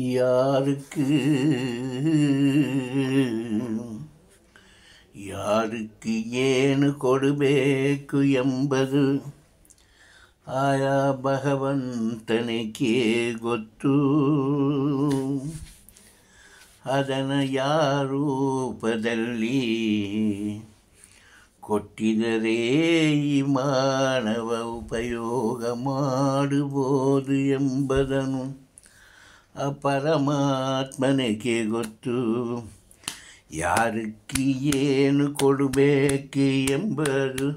யாருக்கு யாருக்கு ஏனு கொடுபேக்கு ಎಂಬುದು ಆಯಾ ಭಗವಂತನಿಗೆ ಗೊತ್ತು ಅದನ ಯಾರೂಪದಲ್ಲಿ ಕೊಟ್ಟಿದರೆ ಈ ಮಾನವ ಉಪಯೋಗ ಮಾಡುವುದು ಎಂಬುದನ್ನು ಅಪರಮಾತ್ಮನಿಗೆ ಗೊತ್ತು ಯಾರಿಗೆ ಏನು ಕೊಡಬೇಕು ಎಂಬುದು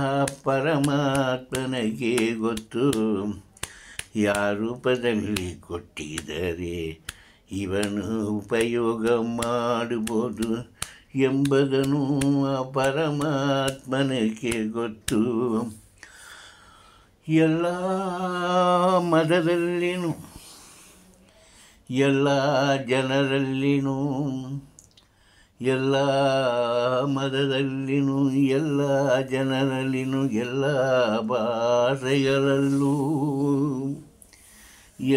ಆ ಪರಮಾತ್ಮನಿಗೆ ಗೊತ್ತು ಯಾರು ಪದವಿ ಕೊಟ್ಟಿದರೆ ಇವನು ಉಪಯೋಗ ಮಾಡಬಹುದು ಎಂಬುದನ್ನು ಆ ಪರಮಾತ್ಮನಿಗೆ ಗೊತ್ತು ಎಲ್ಲ ಮದದಲ್ಲಿನೂ ಎಲ್ಲ ಜನರಲ್ಲಿನೂ ಎಲ್ಲ ಮದದಲ್ಲಿನು ಎಲ್ಲ ಜನರಲ್ಲಿನೂ ಎಲ್ಲ ಭಾಷೆಗಳಲ್ಲೂ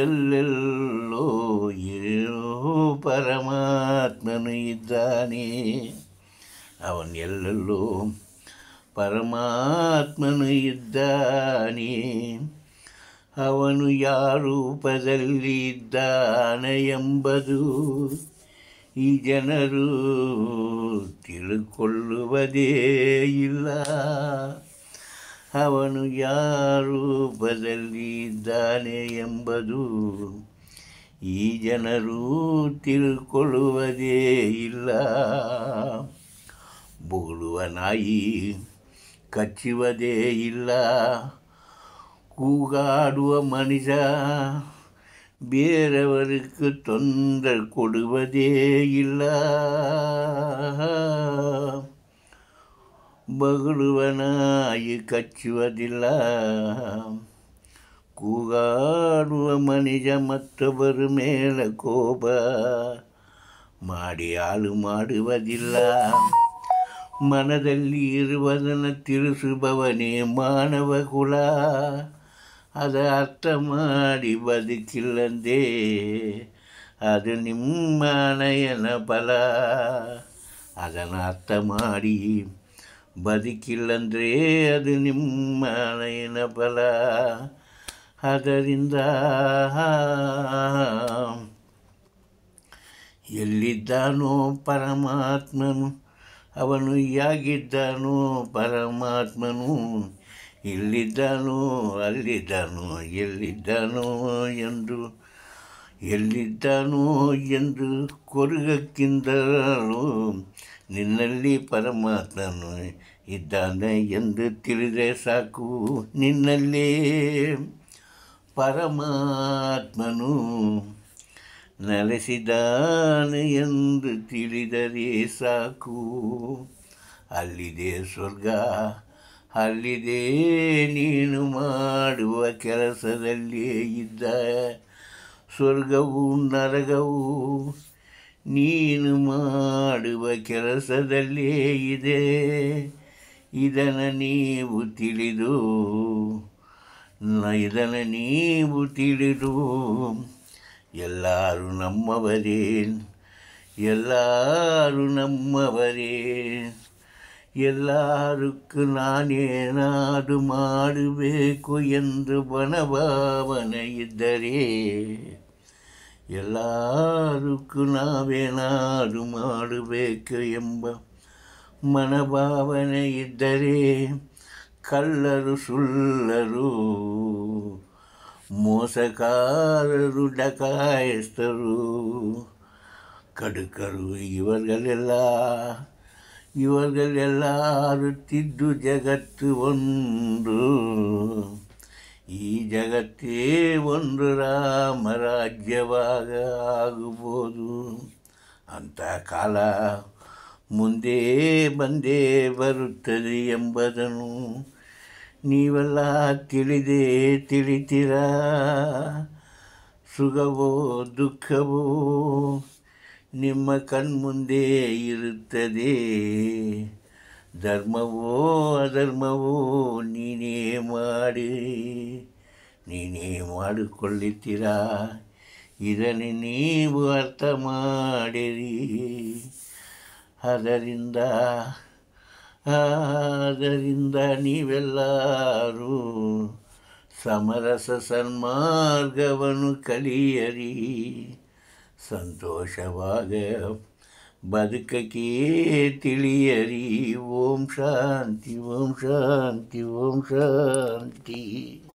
ಎಲ್ಲೆಲ್ಲೋ ಏನೋ ಪರಮಾತ್ಮನು ಇದ್ದಾನೆ ಅವನು ಎಲ್ಲೆಲ್ಲೋ ಪರಮಾತ್ಮನು ಇದ್ದಾನೆ ಅವನು ಯಾರೂಪದಲ್ಲಿದ್ದಾನೆ ಎಂಬುದು ಈ ಜನರು ತಿಳುಕೊಳ್ಳುವುದೇ ಇಲ್ಲ ಅವನು ಯಾರೂಪದಲ್ಲಿದ್ದಾನೆ ಎಂಬುದು ಈ ಜನರು ತಿಳ್ಕೊಳ್ಳುವುದೇ ಇಲ್ಲ ಬೋಳುವ ನಾಯಿ ಕಚ್ಚುವುದೇ ಇಲ್ಲ கூகாடுவ மனிதா வேறவருக்கு தொந்தர் கொடுவதே இல்ல பகுடுவனாயி கச்சுவதில்ல கூகாடுவ மனித மற்றவர் மேல கோப மாடி மாடுவதில்ல மனದಲ್ಲಿ இருவதன திருசுபவனே மாணவகுலா ಅದು ಅರ್ಥ ಮಾಡಿ ಬದುಕಿಲ್ಲಂದೇ ಅದು ನಿಮ್ಮ ನಯನ ಬಲ ಅದನ್ನು ಅರ್ಥ ಮಾಡಿ ಬದುಕಿಲ್ಲಂದರೆ ಅದು ನಿಮ್ಮ ನಯನ ಬಲ ಅದರಿಂದ ಎಲ್ಲಿದ್ದಾನೋ ಪರಮಾತ್ಮನು ಅವನು ಯಾಗಿದ್ದಾನೋ ಪರಮಾತ್ಮನು ಇಲ್ಲಿದ್ದಾನೋ ಅಲ್ಲಿದ್ದಾನೋ ಎಲ್ಲಿದ್ದಾನೋ ಎಂದು ಎಲ್ಲಿದ್ದಾನೋ ಎಂದು ಕೊರಗಕ್ಕಿಂದಲೂ ನಿನ್ನಲ್ಲಿ ಪರಮಾತ್ಮನು ಇದ್ದಾನೆ ಎಂದು ತಿಳಿದರೆ ಸಾಕು ನಿನ್ನಲ್ಲೇ ಪರಮಾತ್ಮನು ನೆಲೆಸಿದ್ದಾನೆ ಎಂದು ತಿಳಿದರೆ ಸಾಕು ಅಲ್ಲಿದೆ ಸ್ವರ್ಗ ಅಲ್ಲಿದೆ ನೀನು ಮಾಡುವ ಕೆಲಸದಲ್ಲಿಯೇ ಇದ್ದ ಸ್ವರ್ಗವು ನರಗವು ನೀನು ಮಾಡುವ ಕೆಲಸದಲ್ಲಿ ಇದೆ ಇದನ್ನು ನೀವು ತಿಳಿದು ಇದನ್ನು ನೀವು ತಿಳಿದು ಎಲ್ಲರೂ ನಮ್ಮವರೇ ಎಲ್ಲರೂ ನಮ್ಮವರೇ எல்லாருக்கு நான் ஏனாடு மாடுவேಕು ಎಂದು ಬನಭಾವನೆ ಇದ್ದರೆ ಎಲ್ಲಾರಕ್ಕೂ ನಾವೇನಾಡು ಮಾಡಬೇಕು ಎಂಬ ಮನಭಾವನೆ ಇದ್ದರೆ ಕಳ್ಳರು ಸುಳ್ಳರು ಮೋಸಕಾರರು ಡಕಾಯಸ್ಥರು ಕಡುಕರು ಇವರೆಲ್ಲ ಇವಗಳೆಲ್ಲಾರುತ್ತಿದ್ದು ಜಗತ್ತು ಒಂದು ಈ ಜಗತ್ತೇ ಒಂದು ರಾಮ ರಾಜ್ಯವಾಗ ಅಂಥ ಕಾಲ ಮುಂದೆ ಬಂದೇ ಬರುತ್ತದೆ ಎಂಬುದನ್ನು ನೀವೆಲ್ಲ ತಿಳಿದೇ ತಿಳಿತೀರಾ ಸುಖವೋ ದುಃಖವೋ ನಿಮ್ಮ ಕಣ್ಮುಂದೆ ಇರುತ್ತದೆ ಧರ್ಮವೋ ಅಧರ್ಮವೋ ನೀನೇ ಮಾಡಿ ನೀನೇ ಮಾಡಿಕೊಳ್ಳುತ್ತೀರಾ ಇದನ್ನು ನೀವು ಅರ್ಥ ಮಾಡಿರಿ ಅದರಿಂದ ಆದ್ದರಿಂದ ನೀವೆಲ್ಲರೂ ಸಮರಸ ಸನ್ಮಾರ್ಗವನ್ನು ಕಲಿಯರಿ ಸಂತೋಷವಾಗ ಬದುಕಕ್ಕೆ ತಿಳಿಯರಿ ಓಂ ಶಾಂತಿ ಓಂ ಶಾಂತಿ ಓಂ ಶಾಂತಿ